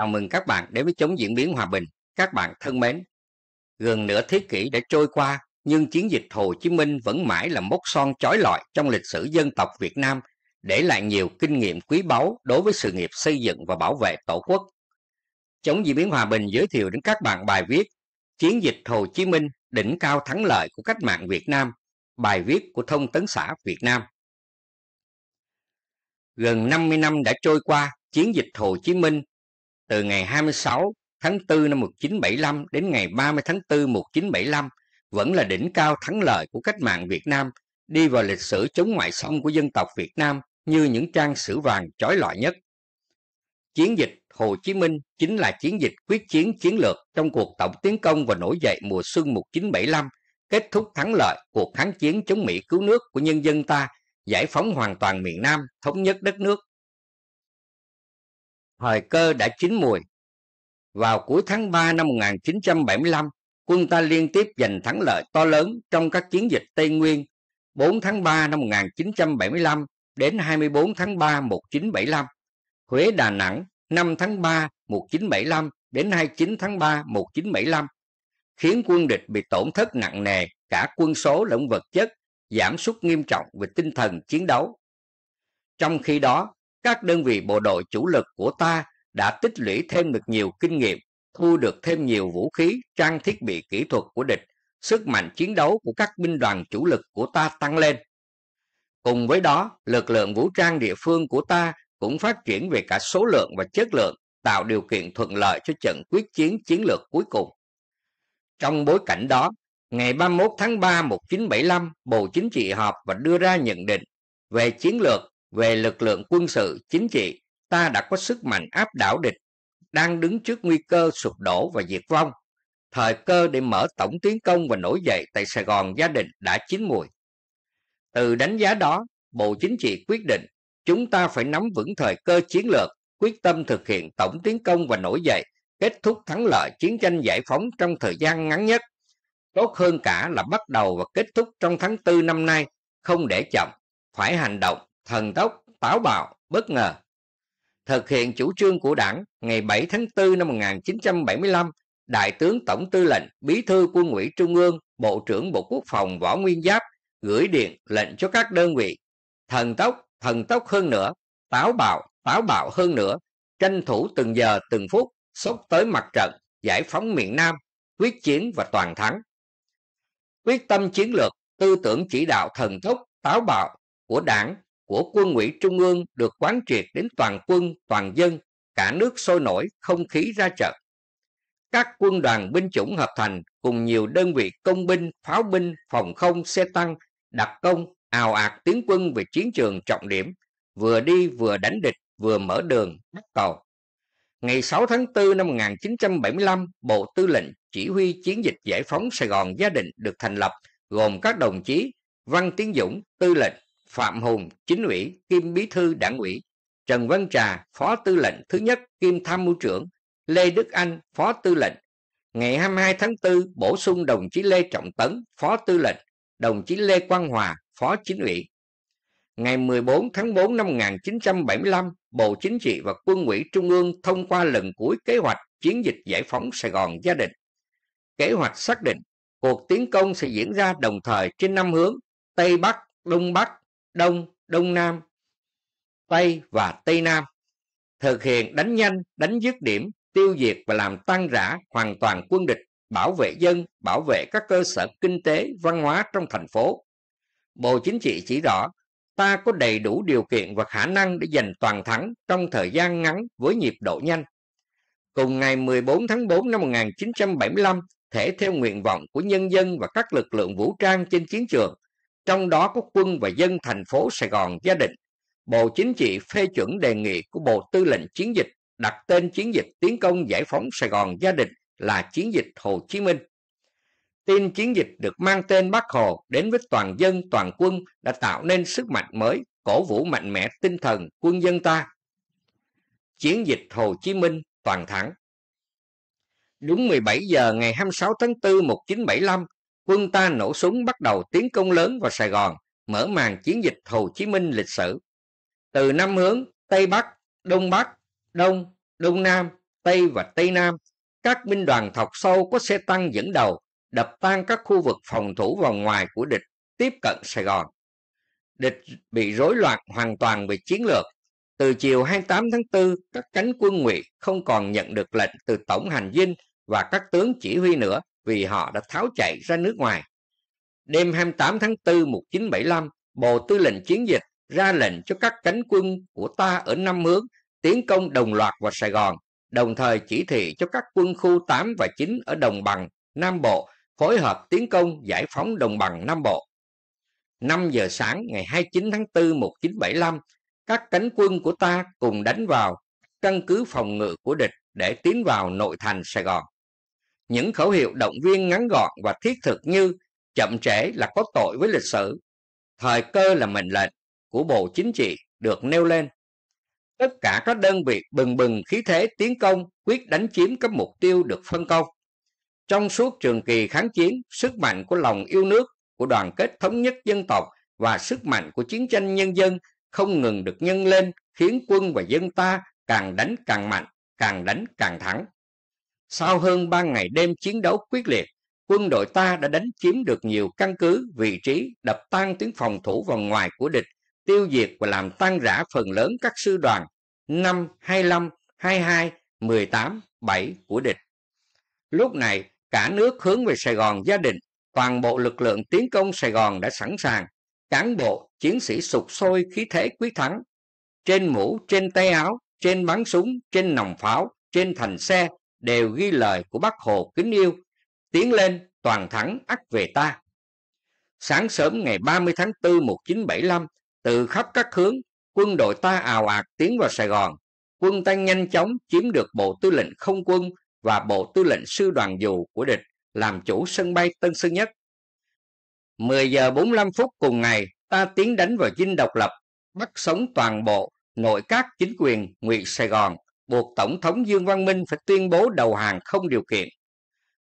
Chào mừng các bạn đến với chống diễn biến hòa bình. Các bạn thân mến, gần nửa thế kỷ đã trôi qua, nhưng chiến dịch Hồ Chí Minh vẫn mãi là mốc son chói lọi trong lịch sử dân tộc Việt Nam, để lại nhiều kinh nghiệm quý báu đối với sự nghiệp xây dựng và bảo vệ Tổ quốc. Chống diễn biến hòa bình giới thiệu đến các bạn bài viết Chiến dịch Hồ Chí Minh đỉnh cao thắng lợi của cách mạng Việt Nam, bài viết của Thông tấn xã Việt Nam. Gần 50 năm đã trôi qua, chiến dịch Hồ Chí Minh từ ngày 26 tháng 4 năm 1975 đến ngày 30 tháng 4 1975 vẫn là đỉnh cao thắng lợi của cách mạng Việt Nam đi vào lịch sử chống ngoại xâm của dân tộc Việt Nam như những trang sử vàng chói lọi nhất. Chiến dịch Hồ Chí Minh chính là chiến dịch quyết chiến chiến lược trong cuộc tổng tiến công và nổi dậy mùa xuân 1975, kết thúc thắng lợi cuộc kháng chiến chống Mỹ cứu nước của nhân dân ta, giải phóng hoàn toàn miền Nam, thống nhất đất nước thời cơ đã chín mùi. Vào cuối tháng 3 năm 1975, quân ta liên tiếp giành thắng lợi to lớn trong các chiến dịch Tây Nguyên 4 tháng 3 năm 1975 đến 24 tháng 3 1975, Huế Đà Nẵng 5 tháng 3 1975 đến 29 tháng 3 1975, khiến quân địch bị tổn thất nặng nề cả quân số lẫn vật chất, giảm sút nghiêm trọng về tinh thần chiến đấu. Trong khi đó, các đơn vị bộ đội chủ lực của ta đã tích lũy thêm được nhiều kinh nghiệm, thu được thêm nhiều vũ khí, trang thiết bị kỹ thuật của địch, sức mạnh chiến đấu của các binh đoàn chủ lực của ta tăng lên. Cùng với đó, lực lượng vũ trang địa phương của ta cũng phát triển về cả số lượng và chất lượng, tạo điều kiện thuận lợi cho trận quyết chiến chiến lược cuối cùng. Trong bối cảnh đó, ngày 31 tháng 3 1975, Bộ Chính trị họp và đưa ra nhận định về chiến lược về lực lượng quân sự, chính trị, ta đã có sức mạnh áp đảo địch, đang đứng trước nguy cơ sụp đổ và diệt vong. Thời cơ để mở tổng tiến công và nổi dậy tại Sài Gòn gia đình đã chín mùi. Từ đánh giá đó, Bộ Chính trị quyết định chúng ta phải nắm vững thời cơ chiến lược, quyết tâm thực hiện tổng tiến công và nổi dậy, kết thúc thắng lợi chiến tranh giải phóng trong thời gian ngắn nhất. Tốt hơn cả là bắt đầu và kết thúc trong tháng 4 năm nay, không để chậm, phải hành động thần tốc, táo bạo, bất ngờ. Thực hiện chủ trương của đảng, ngày 7 tháng 4 năm 1975, Đại tướng Tổng Tư lệnh, Bí thư Quân ủy Trung ương, Bộ trưởng Bộ Quốc phòng Võ Nguyên Giáp gửi điện lệnh cho các đơn vị thần tốc, thần tốc hơn nữa, táo bạo, táo bạo hơn nữa, tranh thủ từng giờ từng phút, sốc tới mặt trận, giải phóng miền Nam, quyết chiến và toàn thắng. Quyết tâm chiến lược, tư tưởng chỉ đạo thần tốc, táo bạo của đảng của quân ủy trung ương được quán triệt đến toàn quân, toàn dân, cả nước sôi nổi, không khí ra trận. Các quân đoàn binh chủng hợp thành cùng nhiều đơn vị công binh, pháo binh, phòng không, xe tăng, đặc công, ào ạt tiến quân về chiến trường trọng điểm, vừa đi vừa đánh địch, vừa mở đường, bắt cầu. Ngày 6 tháng 4 năm 1975, Bộ Tư lệnh chỉ huy chiến dịch giải phóng Sài Gòn Gia đình được thành lập, gồm các đồng chí Văn Tiến Dũng, Tư lệnh Phạm Hùng, chính ủy, kim bí thư đảng ủy, Trần Văn Trà, phó tư lệnh thứ nhất, kim tham mưu trưởng, Lê Đức Anh, phó tư lệnh. Ngày 22 tháng 4 bổ sung đồng chí Lê Trọng Tấn, phó tư lệnh, đồng chí Lê Quang Hòa, phó chính ủy. Ngày 14 tháng 4 năm 1975, Bộ Chính trị và Quân ủy Trung ương thông qua lần cuối kế hoạch chiến dịch giải phóng Sài Gòn gia đình. Kế hoạch xác định cuộc tiến công sẽ diễn ra đồng thời trên năm hướng Tây Bắc, Đông Bắc, Đông, Đông Nam, Tây và Tây Nam, thực hiện đánh nhanh, đánh dứt điểm, tiêu diệt và làm tan rã hoàn toàn quân địch, bảo vệ dân, bảo vệ các cơ sở kinh tế, văn hóa trong thành phố. Bộ Chính trị chỉ rõ, ta có đầy đủ điều kiện và khả năng để giành toàn thắng trong thời gian ngắn với nhịp độ nhanh. Cùng ngày 14 tháng 4 năm 1975, thể theo nguyện vọng của nhân dân và các lực lượng vũ trang trên chiến trường, trong đó có quân và dân thành phố Sài Gòn gia đình Bộ Chính trị phê chuẩn đề nghị của Bộ Tư lệnh Chiến dịch đặt tên chiến dịch tiến công giải phóng Sài Gòn gia đình là chiến dịch Hồ Chí Minh. Tin chiến dịch được mang tên Bác Hồ đến với toàn dân toàn quân đã tạo nên sức mạnh mới, cổ vũ mạnh mẽ tinh thần quân dân ta. Chiến dịch Hồ Chí Minh toàn thắng Đúng 17 giờ ngày 26 tháng 4 1975, quân ta nổ súng bắt đầu tiến công lớn vào Sài Gòn, mở màn chiến dịch Hồ Chí Minh lịch sử. Từ năm hướng Tây Bắc, Đông Bắc, Đông, Đông Nam, Tây và Tây Nam, các binh đoàn thọc sâu có xe tăng dẫn đầu đập tan các khu vực phòng thủ vào ngoài của địch tiếp cận Sài Gòn. Địch bị rối loạn hoàn toàn về chiến lược. Từ chiều 28 tháng 4, các cánh quân ngụy không còn nhận được lệnh từ Tổng Hành Dinh và các tướng chỉ huy nữa vì họ đã tháo chạy ra nước ngoài. Đêm 28 tháng 4 1975, Bộ Tư lệnh Chiến dịch ra lệnh cho các cánh quân của ta ở năm hướng tiến công đồng loạt vào Sài Gòn, đồng thời chỉ thị cho các quân khu 8 và 9 ở Đồng Bằng, Nam Bộ phối hợp tiến công giải phóng Đồng Bằng Nam Bộ. 5 giờ sáng ngày 29 tháng 4 1975, các cánh quân của ta cùng đánh vào căn cứ phòng ngự của địch để tiến vào nội thành Sài Gòn những khẩu hiệu động viên ngắn gọn và thiết thực như chậm trễ là có tội với lịch sử, thời cơ là mệnh lệnh của Bộ Chính trị được nêu lên. Tất cả các đơn vị bừng bừng khí thế tiến công quyết đánh chiếm các mục tiêu được phân công. Trong suốt trường kỳ kháng chiến, sức mạnh của lòng yêu nước, của đoàn kết thống nhất dân tộc và sức mạnh của chiến tranh nhân dân không ngừng được nhân lên khiến quân và dân ta càng đánh càng mạnh, càng đánh càng thắng. Sau hơn 3 ngày đêm chiến đấu quyết liệt, quân đội ta đã đánh chiếm được nhiều căn cứ, vị trí, đập tan tuyến phòng thủ vòng ngoài của địch, tiêu diệt và làm tan rã phần lớn các sư đoàn 5, 25, 22, 18, 7 của địch. Lúc này, cả nước hướng về Sài Gòn gia đình, toàn bộ lực lượng tiến công Sài Gòn đã sẵn sàng, cán bộ, chiến sĩ sục sôi khí thế quyết thắng. Trên mũ, trên tay áo, trên bắn súng, trên nòng pháo, trên thành xe, đều ghi lời của bác Hồ kính yêu, tiến lên toàn thắng ắt về ta. Sáng sớm ngày 30 tháng 4 1975, từ khắp các hướng, quân đội ta ào ạt tiến vào Sài Gòn. Quân ta nhanh chóng chiếm được Bộ Tư lệnh Không quân và Bộ Tư lệnh Sư đoàn Dù của địch làm chủ sân bay Tân Sơn Nhất. 10 giờ 45 phút cùng ngày, ta tiến đánh vào dinh độc lập, bắt sống toàn bộ nội các chính quyền ngụy Sài Gòn buộc Tổng thống Dương Văn Minh phải tuyên bố đầu hàng không điều kiện.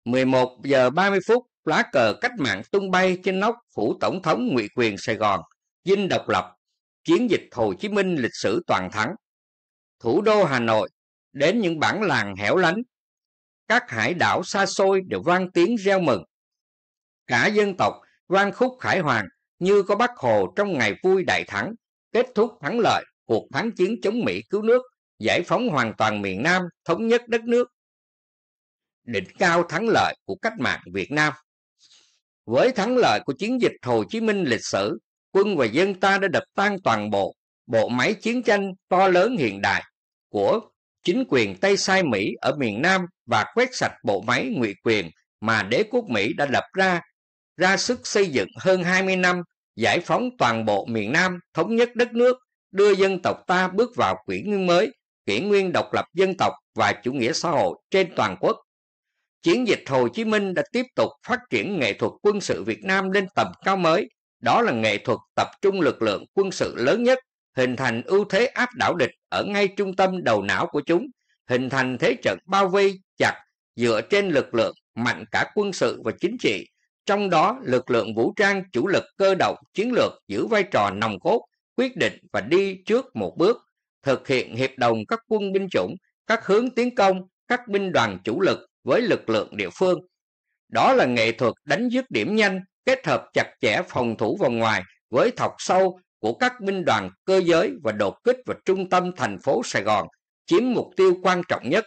11 giờ 30 phút, lá cờ cách mạng tung bay trên nóc phủ Tổng thống Ngụy Quyền Sài Gòn, dinh độc lập, chiến dịch Hồ Chí Minh lịch sử toàn thắng. Thủ đô Hà Nội, đến những bản làng hẻo lánh, các hải đảo xa xôi đều vang tiếng reo mừng. Cả dân tộc vang khúc khải hoàng như có bác Hồ trong ngày vui đại thắng, kết thúc thắng lợi cuộc kháng chiến chống Mỹ cứu nước giải phóng hoàn toàn miền Nam, thống nhất đất nước. Đỉnh cao thắng lợi của cách mạng Việt Nam Với thắng lợi của chiến dịch Hồ Chí Minh lịch sử, quân và dân ta đã đập tan toàn bộ bộ máy chiến tranh to lớn hiện đại của chính quyền Tây Sai Mỹ ở miền Nam và quét sạch bộ máy ngụy quyền mà đế quốc Mỹ đã lập ra, ra sức xây dựng hơn 20 năm, giải phóng toàn bộ miền Nam, thống nhất đất nước, đưa dân tộc ta bước vào kỷ nguyên mới kỷ nguyên độc lập dân tộc và chủ nghĩa xã hội trên toàn quốc. Chiến dịch Hồ Chí Minh đã tiếp tục phát triển nghệ thuật quân sự Việt Nam lên tầm cao mới, đó là nghệ thuật tập trung lực lượng quân sự lớn nhất, hình thành ưu thế áp đảo địch ở ngay trung tâm đầu não của chúng, hình thành thế trận bao vây chặt dựa trên lực lượng mạnh cả quân sự và chính trị, trong đó lực lượng vũ trang chủ lực cơ động chiến lược giữ vai trò nòng cốt, quyết định và đi trước một bước thực hiện hiệp đồng các quân binh chủng, các hướng tiến công, các binh đoàn chủ lực với lực lượng địa phương. Đó là nghệ thuật đánh dứt điểm nhanh, kết hợp chặt chẽ phòng thủ vòng ngoài với thọc sâu của các binh đoàn cơ giới và đột kích vào trung tâm thành phố Sài Gòn, chiếm mục tiêu quan trọng nhất.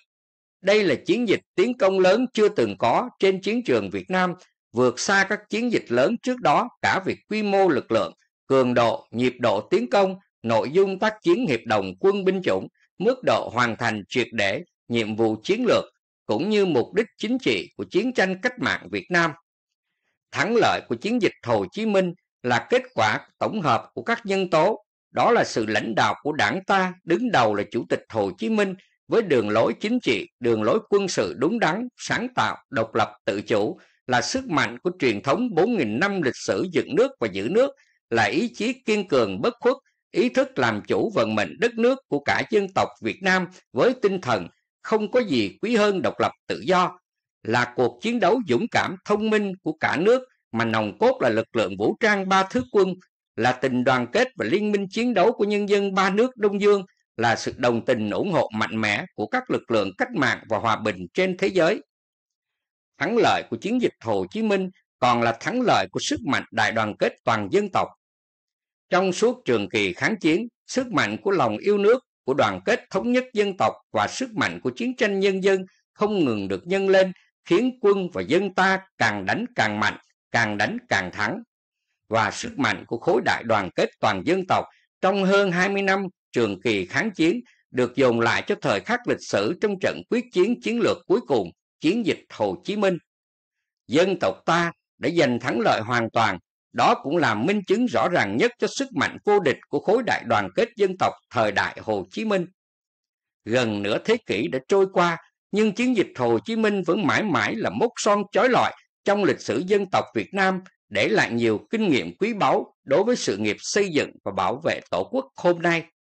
Đây là chiến dịch tiến công lớn chưa từng có trên chiến trường Việt Nam, vượt xa các chiến dịch lớn trước đó cả về quy mô lực lượng, cường độ, nhịp độ tiến công nội dung tác chiến hiệp đồng quân binh chủng, mức độ hoàn thành triệt để, nhiệm vụ chiến lược, cũng như mục đích chính trị của chiến tranh cách mạng Việt Nam. Thắng lợi của chiến dịch Hồ Chí Minh là kết quả tổng hợp của các nhân tố, đó là sự lãnh đạo của đảng ta đứng đầu là Chủ tịch Hồ Chí Minh với đường lối chính trị, đường lối quân sự đúng đắn, sáng tạo, độc lập, tự chủ, là sức mạnh của truyền thống 4.000 năm lịch sử dựng nước và giữ nước, là ý chí kiên cường bất khuất, ý thức làm chủ vận mệnh đất nước của cả dân tộc Việt Nam với tinh thần không có gì quý hơn độc lập tự do, là cuộc chiến đấu dũng cảm thông minh của cả nước mà nòng cốt là lực lượng vũ trang ba thứ quân, là tình đoàn kết và liên minh chiến đấu của nhân dân ba nước Đông Dương, là sự đồng tình ủng hộ mạnh mẽ của các lực lượng cách mạng và hòa bình trên thế giới. Thắng lợi của chiến dịch Hồ Chí Minh còn là thắng lợi của sức mạnh đại đoàn kết toàn dân tộc, trong suốt trường kỳ kháng chiến, sức mạnh của lòng yêu nước, của đoàn kết thống nhất dân tộc và sức mạnh của chiến tranh nhân dân không ngừng được nhân lên, khiến quân và dân ta càng đánh càng mạnh, càng đánh càng thắng. Và sức mạnh của khối đại đoàn kết toàn dân tộc trong hơn 20 năm trường kỳ kháng chiến được dồn lại cho thời khắc lịch sử trong trận quyết chiến chiến lược cuối cùng, chiến dịch Hồ Chí Minh. Dân tộc ta đã giành thắng lợi hoàn toàn đó cũng là minh chứng rõ ràng nhất cho sức mạnh vô địch của khối đại đoàn kết dân tộc thời đại Hồ Chí Minh. Gần nửa thế kỷ đã trôi qua, nhưng chiến dịch Hồ Chí Minh vẫn mãi mãi là mốc son chói lọi trong lịch sử dân tộc Việt Nam để lại nhiều kinh nghiệm quý báu đối với sự nghiệp xây dựng và bảo vệ Tổ quốc hôm nay.